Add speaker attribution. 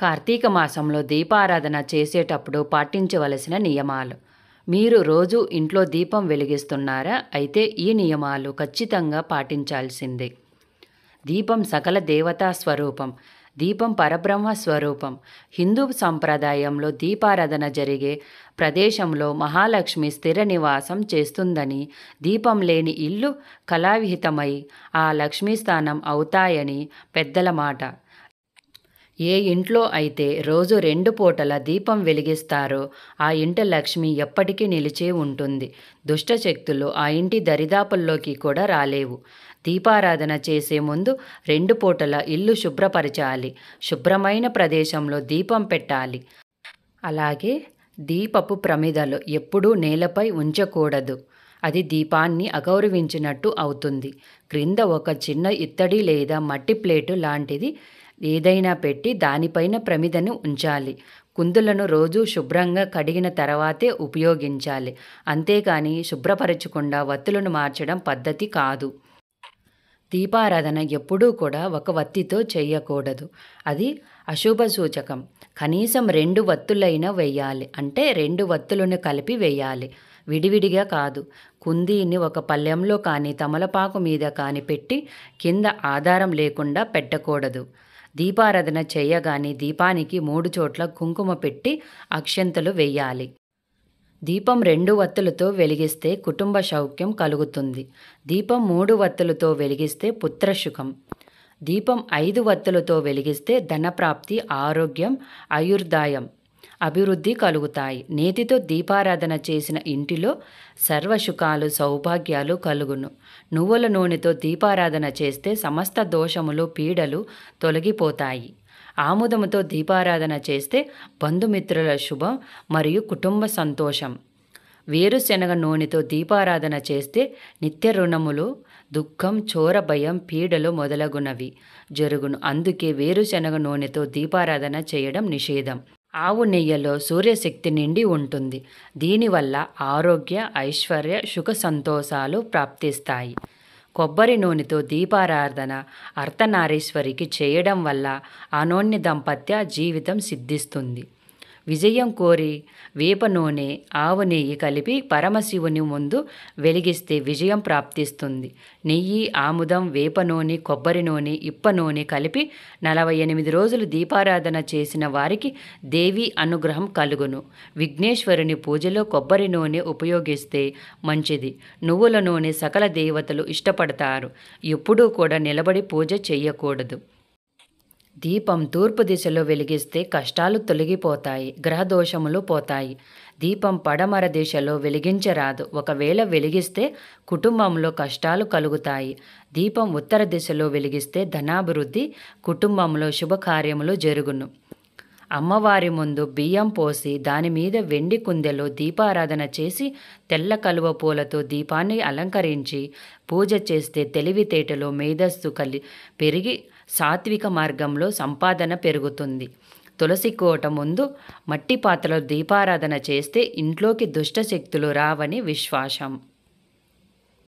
Speaker 1: కార్తీక మాసంలో దీపారాధన చేసేటప్పుడు పాటించవలసిన నియమాలు మీరు రోజు ఇంట్లో దీపం వెలిగిస్తున్నారా అయితే ఈ నియమాలు ఖచ్చితంగా పాటించాల్సిందే దీపం సకల దేవతా స్వరూపం దీపం పరబ్రహ్మ స్వరూపం హిందూ సంప్రదాయంలో దీపారాధన జరిగే ప్రదేశంలో మహాలక్ష్మి స్థిర నివాసం చేస్తుందని దీపం లేని ఇల్లు కళావిహితమై ఆ లక్ష్మీ స్థానం అవుతాయని పెద్దల మాట ఏ ఇంట్లో అయితే రోజు రెండు పూటల దీపం వెలిగిస్తారో ఆ ఇంట లక్ష్మి ఎప్పటికీ నిలిచే ఉంటుంది దుష్టశక్తులు ఆ ఇంటి దరిదాపుల్లోకి కూడా రాలేవు దీపారాధన చేసే ముందు రెండు పూటల ఇల్లు శుభ్రపరచాలి శుభ్రమైన ప్రదేశంలో దీపం పెట్టాలి అలాగే దీపపు ప్రమిదలు ఎప్పుడూ నేలపై ఉంచకూడదు అది దీపాన్ని అగౌరవించినట్టు అవుతుంది క్రింద ఒక చిన్న ఇత్తడి లేదా మట్టి ప్లేటు లాంటిది ఏదైనా పెట్టి దానిపైన ప్రమిదను ఉంచాలి కుందులను రోజు శుభ్రంగా కడిగిన తర్వాతే ఉపయోగించాలి అంతేకాని శుభ్రపరచకుండా వత్తులను మార్చడం పద్ధతి కాదు దీపారాధన ఎప్పుడూ కూడా ఒక వత్తితో చేయకూడదు అది అశుభ సూచకం కనీసం రెండు వత్తులైనా వేయాలి అంటే రెండు వత్తులను కలిపి వేయాలి విడివిడిగా కాదు కుందీని ఒక పళ్ళెంలో కానీ తమలపాకు మీద కానీ పెట్టి కింద ఆధారం లేకుండా పెట్టకూడదు దీపారాధన చేయగానే దీపానికి మూడు చోట్ల కుంకుమ పెట్టి అక్షంతలు వెయ్యాలి దీపం రెండు వత్తులతో వెలిగిస్తే కుటుంబ సౌఖ్యం కలుగుతుంది దీపం మూడు వత్తులతో వెలిగిస్తే పుత్రసుఖం దీపం ఐదు వత్తులతో వెలిగిస్తే ధనప్రాప్తి ఆరోగ్యం ఆయుర్దాయం అభివృద్ధి కలుగుతాయి నేతితో దీపారాధన చేసిన ఇంటిలో సర్వసుఖాలు సౌభాగ్యాలు కలుగును నువ్వుల నూనెతో దీపారాధన చేస్తే సమస్త దోషములు పీడలు తొలగిపోతాయి ఆముదముతో దీపారాధన చేస్తే బంధుమిత్రుల శుభం మరియు కుటుంబ సంతోషం వేరుశనగ నూనెతో దీపారాధన చేస్తే నిత్య రుణములు దుఃఖం చోర భయం పీడలు మొదలగునవి జరుగును అందుకే వేరుశనగ నూనెతో దీపారాధన చేయడం నిషేధం ఆవు నెయ్యిలో సూర్యశక్తి నిండి ఉంటుంది దీనివల్ల ఆరోగ్య ఐశ్వర్య సుఖ సంతోషాలు ప్రాప్తిస్తాయి కొబ్బరి నూనెతో దీపారాధన అర్థనారీశ్వరికి చేయడం వల్ల అనోన్య దంపత్య జీవితం సిద్ధిస్తుంది విజయం కోరి వేప నూనె ఆవు నెయ్యి కలిపి పరమశివుని ముందు వెలిగిస్తే విజయం ప్రాప్తిస్తుంది నెయ్యి ఆముదం వేప నూనె కొబ్బరి నూనె ఇప్ప నూనె కలిపి నలభై ఎనిమిది రోజులు దీపారాధన చేసిన వారికి దేవి అనుగ్రహం కలుగును విఘ్నేశ్వరుని పూజలో కొబ్బరి నూనె ఉపయోగిస్తే మంచిది నువ్వుల నూనె సకల దేవతలు ఇష్టపడతారు ఎప్పుడూ కూడా నిలబడి పూజ చేయకూడదు దీపం తూర్పు దిశలో వెలిగిస్తే కష్టాలు తొలగిపోతాయి గ్రహదోషములు పోతాయి దీపం పడమర దిశలో వెలిగించరాదు ఒకవేళ వెలిగిస్తే కుటుంబంలో కష్టాలు కలుగుతాయి దీపం ఉత్తర దిశలో వెలిగిస్తే ధనాభివృద్ధి కుటుంబంలో శుభకార్యములు జరుగును అమ్మవారి ముందు బియ్యం పోసి దానిమీద వెండి కుందెలో దీపారాధన చేసి తెల్ల కలువ పూలతో దీపాన్ని అలంకరించి పూజ చేస్తే తెలివితేటలో మేధస్సు కలి పెరిగి సాత్విక మార్గంలో సంపాదన పెరుగుతుంది తులసి కోట ముందు మట్టి పాత్రలో దీపారాధన చేస్తే ఇంట్లోకి దుష్టశక్తులు రావని విశ్వాసం